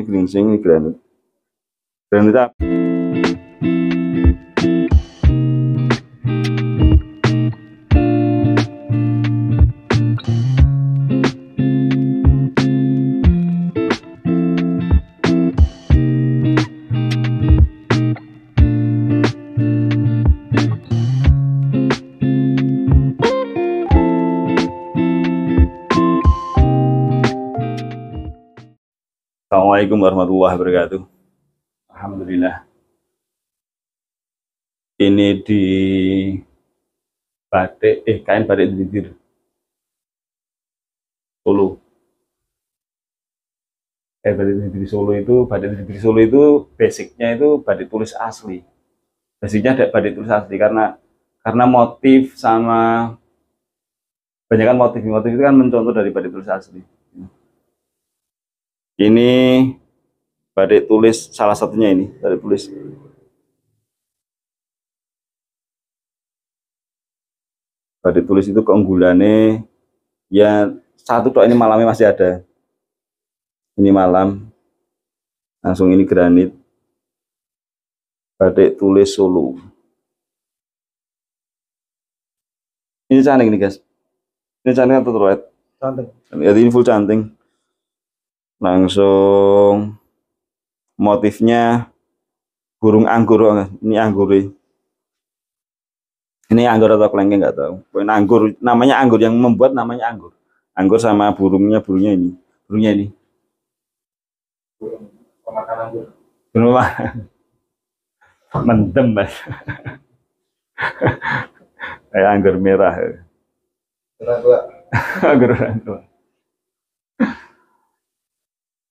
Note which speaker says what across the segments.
Speaker 1: Ik wens je een Assalamualaikum warahmatullahi wabarakatuh. Alhamdulillah. Ini di batik, eh kain batik didir. Solo. Eh batik didir Solo itu, batik didir Solo itu basicnya itu batik tulis asli. Basicnya ada batik tulis asli karena karena motif sama banyakkan motif motif itu kan mencontoh dari batik tulis asli ini batik tulis salah satunya ini, batik tulis. batik tulis itu keunggulannya ya satu tok ini malamnya masih ada. Ini malam. Langsung ini granit. batik tulis Solo. Ini cantik nih guys. Ini cantik atau terlihat? Cantik. Jadi ini full cantik langsung motifnya burung anggur ini anggur ini anggur atau kelengkeng nggak tahu Poin anggur namanya anggur yang membuat namanya anggur anggur sama burungnya burungnya ini burungnya ini burung pemakan anggur burung mendem mas anggur merah anggur anggur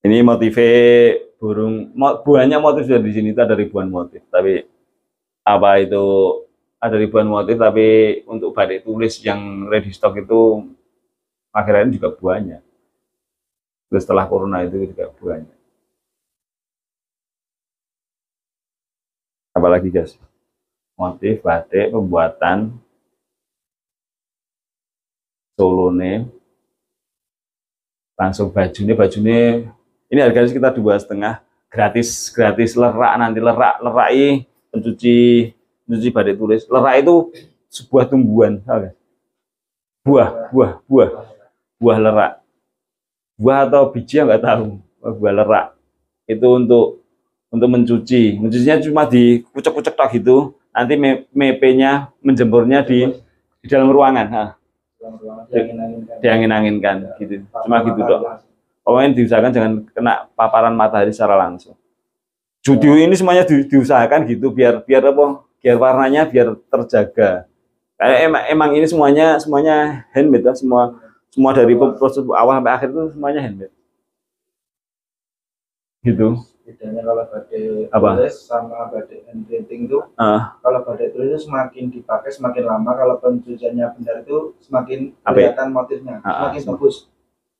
Speaker 1: ini motif burung, buahnya motif sudah ya, di sini, itu ada ribuan motif. Tapi apa itu ada ribuan motif, tapi untuk batik tulis yang ready stock itu akhirnya juga buahnya. Terus setelah corona itu juga buahnya Apalagi guys? Motif, batik, pembuatan, solone, langsung bajunya, bajunya ini harganya sekitar dua setengah gratis gratis lerak nanti lerak lerai pencuci pencuci badai tulis lerak itu sebuah tumbuhan buah buah buah buah lerak buah atau biji nggak tahu buah lerak itu untuk untuk mencuci mencucinya cuma di kucek-kucek tak gitu nanti mepenya menjemurnya di di dalam ruangan ha. Nah. diangin-anginkan diangin-anginkan gitu cuma gitu dok pokoknya diusahakan jangan kena paparan matahari secara langsung judi ini semuanya di, diusahakan gitu biar biar apa biar warnanya biar terjaga emang, emang ini semuanya semuanya handmade lah semua semua dari proses awal sampai akhir itu semuanya handmade gitu bedanya kalau badai apa? tulis sama badai hand painting itu uh. kalau badai tulis itu semakin dipakai semakin lama kalau pencuciannya benar itu semakin ya? kelihatan motifnya uh, uh, semakin bagus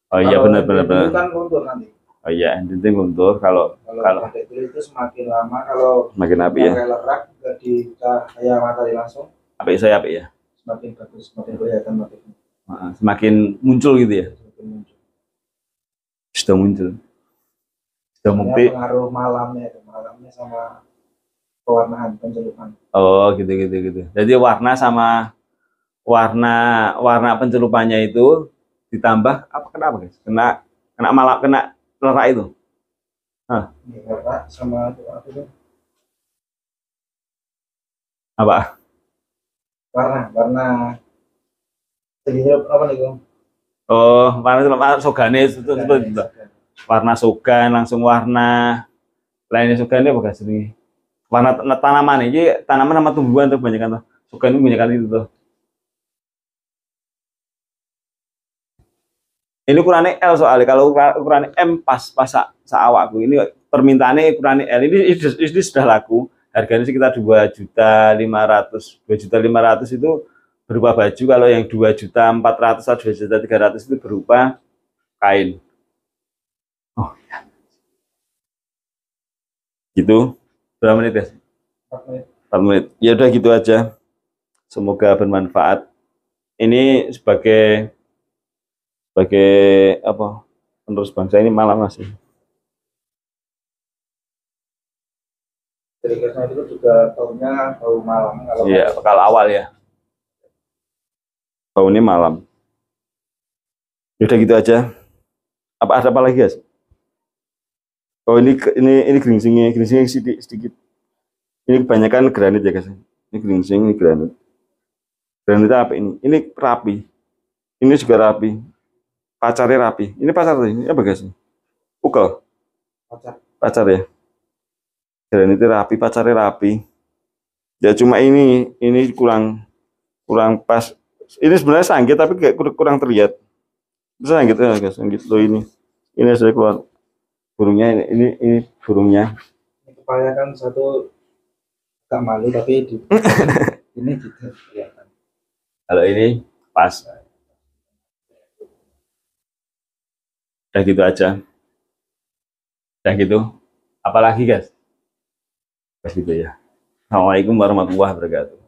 Speaker 1: Oh iya benar benar benar. kan luntur nanti. Oh iya, dinding luntur kalau kalau, kalau pakai itu semakin lama kalau makin api ya. lerak jadi di cahaya matahari langsung. Api saya api ya. Semakin bagus, semakin kelihatan makin. Semakin muncul gitu ya. Semakin muncul. Sudah muncul. Sudah Pengaruh malamnya, malamnya sama pewarnaan pencelupan. Oh gitu gitu gitu. Jadi warna sama warna warna pencelupannya itu ditambah apa kenapa guys kena kena malap kena lerak itu Hah. sama itu apa warna warna jadi apa nih Gong? oh warna warna sogane itu itu warna sogan langsung warna lainnya sogan apa guys ini warna tanaman ini tanaman sama tumbuhan tuh banyak kan tuh sogan itu banyak itu tuh Ini ukurannya L soalnya. Kalau ukurannya M pas pas sa, sa Ini permintaannya ukurannya L. Ini, ini, ini sudah laku. Harganya sekitar dua juta lima ratus. Dua juta lima ratus itu berupa baju. Kalau yang dua juta empat ratus atau dua juta tiga ratus itu berupa kain. Oh ya. Gitu. Berapa menit ya? 4 menit. menit. Ya udah gitu aja. Semoga bermanfaat. Ini sebagai sebagai apa penerus bangsa ini malah masih. Jadi itu juga tahunnya tahu malam kalau Iya, awal ya. Tahunnya malam. Udah gitu aja. Apa ada apa lagi, ya? Oh, ini ini ini gringsingnya, gringsingnya sedikit, sedikit. Ini kebanyakan granit ya, Guys. Ini gringsing, ini granit. Granit apa ini? Ini rapi. Ini juga rapi pacarnya rapi. Ini pacar ini apa guys? Ukel. Pacar. Pacar ya. Dan itu rapi, pacarnya rapi. Ya cuma ini, ini kurang kurang pas. Ini sebenarnya sanggit tapi kayak kurang terlihat. Bisa sanggit ya guys, sanggit lo ini. Ini saya keluar burungnya ini ini, ini burungnya. Ini kepalanya kan satu tak malu tapi di, ini kita kelihatan. Kalau ini pas. Udah gitu aja. Udah gitu. Apalagi guys? Udah gitu ya. Assalamualaikum warahmatullahi wabarakatuh.